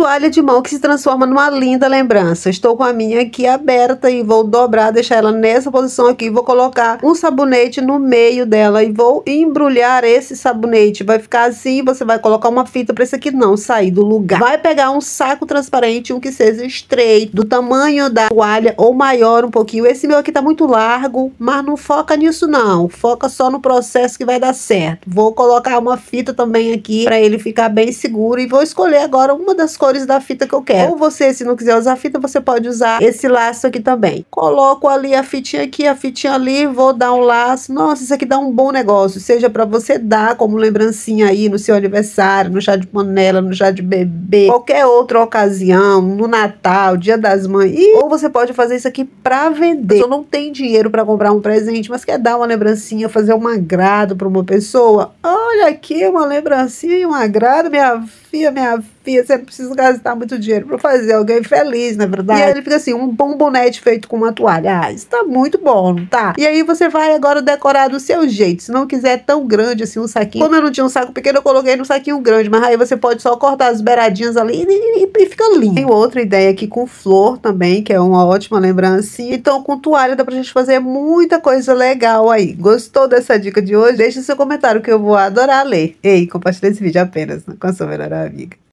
toalha de mão que se transforma numa linda lembrança. Estou com a minha aqui aberta e vou dobrar, deixar ela nessa posição aqui. Vou colocar um sabonete no meio dela e vou embrulhar esse sabonete. Vai ficar assim, você vai colocar uma fita para esse aqui não sair do lugar. Vai pegar um saco transparente, um que seja estreito, do tamanho da toalha ou maior um pouquinho. Esse meu aqui tá muito largo, mas não foca nisso não. Foca só no processo que vai dar certo. Vou colocar uma fita também aqui para ele ficar bem seguro e vou escolher agora uma das coisas cores da fita que eu quero. Ou você, se não quiser usar a fita, você pode usar esse laço aqui também. Coloco ali a fitinha aqui, a fitinha ali, vou dar um laço. Nossa, isso aqui dá um bom negócio, seja para você dar como lembrancinha aí no seu aniversário, no chá de panela, no chá de bebê, qualquer outra ocasião, no Natal, Dia das Mães. E, ou você pode fazer isso aqui para vender. Se não tem dinheiro para comprar um presente, mas quer dar uma lembrancinha, fazer um agrado para uma pessoa, ah, olha aqui, uma lembrancinha, um agrado, minha filha, minha filha, você não precisa gastar muito dinheiro para fazer alguém feliz, não é verdade? E aí ele fica assim, um bombonete feito com uma toalha. Ah, isso tá muito bom, não tá? E aí você vai agora decorar do seu jeito. Se não quiser tão grande assim um saquinho. Como eu não tinha um saco pequeno, eu coloquei no saquinho grande, mas aí você pode só cortar as beiradinhas ali e, e, e fica lindo. Tem outra ideia aqui com flor também, que é uma ótima lembrancinha. Então com toalha dá pra gente fazer muita coisa legal aí. Gostou dessa dica de hoje? Deixe seu comentário que eu vou adorar adorar ler. Ei, compartilha esse vídeo apenas com a sua melhor amiga.